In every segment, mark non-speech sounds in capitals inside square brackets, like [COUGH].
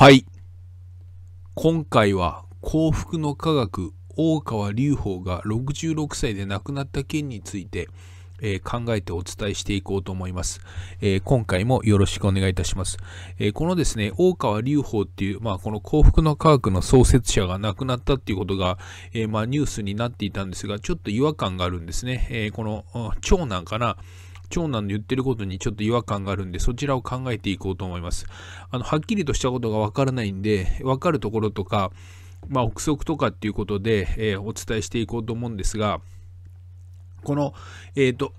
はい今回は幸福の科学大川隆法が66歳で亡くなった件について、えー、考えてお伝えしていこうと思います、えー、今回もよろしくお願いいたします、えー、このですね大川隆法っていう、まあ、この幸福の科学の創設者が亡くなったっていうことが、えまあ、ニュースになっていたんですがちょっと違和感があるんですね、えこの長男かな長男の言ってることにちょっと違和感があるんで、そちらを考えていこうと思います。あの、はっきりとしたことがわからないんで、わかるところとか、まあ、憶測とかっていうことで、えー、お伝えしていこうと思うんですが、この、えっ、ー、と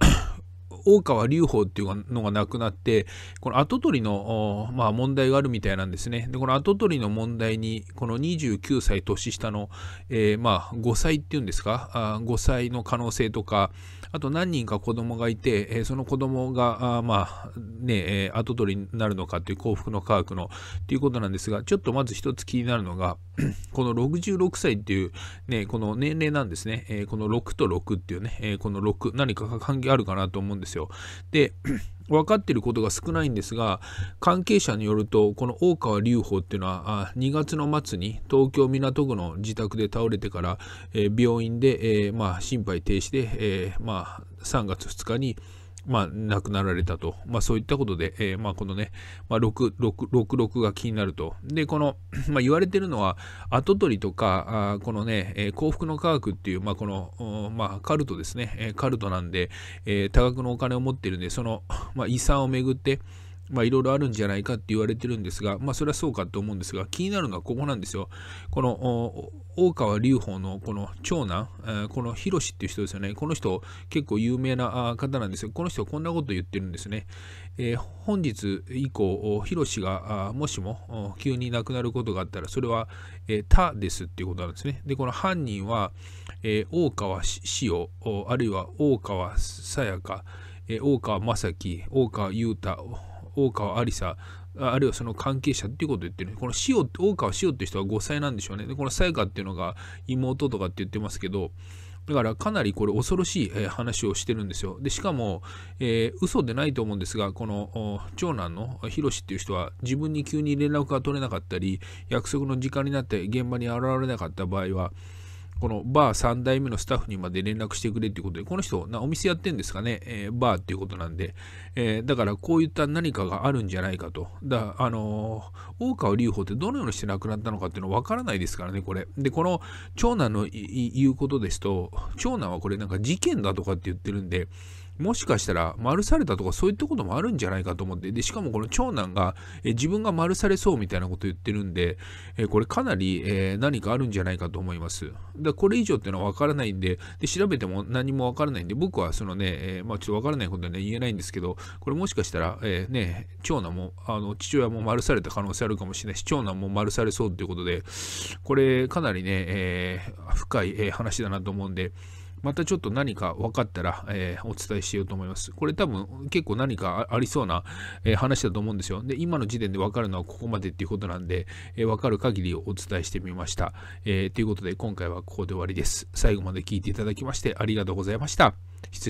大川隆法っていうのがなくなって、この跡取りの、まあ、問題があるみたいなんですね。で、この跡取りの問題に、この29歳年下の、えー、まあ、5歳っていうんですか、あ5歳の可能性とか、あと何人か子供がいて、えー、その子供が、あまあ、ね、えー、跡取りになるのかっていう幸福の科学のっていうことなんですが、ちょっとまず一つ気になるのが、[CLEARS THROAT] この66歳っていう、ね、この年齢なんですね。えー、この6と6っていうね、えー、この6、何か関係あるかなと思うんですですよ。で分 [CLEARS THROAT] かっていることが少ないんですが関係者によるとこの大川隆法っていうのは2月の末に東京港区の自宅で倒れてから、えー、病院で、えー、まあ、心肺停止で、えー、まあ、3月2日にまあ、亡くなられたと。まあ、そういったことで、えー、まあ、このね、まあ、6、6、66が気になると。で、この、まあ、言われてるのは、跡取りとか、あこのね、えー、幸福の科学っていう、まあ、この、まあ、カルトですね、えー、カルトなんで、えー、多額のお金を持ってるんで、その、まあ、遺産をめぐって、まあいろいろあるんじゃないかって言われてるんですが、まあそれはそうかと思うんですが、気になるのはここなんですよ。この大川隆法のこの長男、この広志っていう人ですよね。この人結構有名な方なんですよ。この人こんなこと言ってるんですね。えー、本日以降、広志がもしも急に亡くなることがあったら、それは、えー、他ですっていうことなんですね。で、この犯人は、えー、大川志を、あるいは大川さやか、え大川正樹、大川裕太、大川ありさ、あるいはその関係者っていうことを言ってる。この塩、大川塩って人は5歳なんでしょうね。で、このさやかっていうのが妹とかって言ってますけど、だからかなりこれ恐ろしい、え話をしてるんですよ。で、しかも、えー、嘘でないと思うんですが、この長男のひろしっていう人は自分に急に連絡が取れなかったり、約束の時間になって現場に現れなかった場合は、このバー3代目のスタッフにまで連絡してくれっていうことで、この人、なお店やってんですかね、えー、バーっていうことなんで、えー、だからこういった何かがあるんじゃないかと。だ、あのー、大川隆法ってどのようにして亡くなったのかっていうのわからないですからね、これ。で、この長男の言うことですと、長男はこれなんか事件だとかって言ってるんで、もしかしたら、丸されたとかそういったこともあるんじゃないかと思って、で、しかもこの長男が、え自分が丸されそうみたいなこと言ってるんで、えこれかなり、え何かあるんじゃないかと思います。だこれ以上っていうのはわからないんでで、調べても何もわからないんで、僕はそのね、えまあちょっとわからないことはね、言えないんですけど、これもしかしたら、えー、ね、長男も、あの、父親も丸された可能性あるかもしれないし、長男も丸されそうっていうことで、これかなりね、えー、深い、え話だなと思うんで、またちょっと何か分かったら、えー、お伝えしようと思います。これ多分結構何かありそうな、えー、話だと思うんですよ。で、今の時点で分かるのはここまでっていうことなんで、えー、分かる限りをお伝えしてみました。えー、ということで今回はここで終わりです。最後まで聞いていただきましてありがとうございました。失礼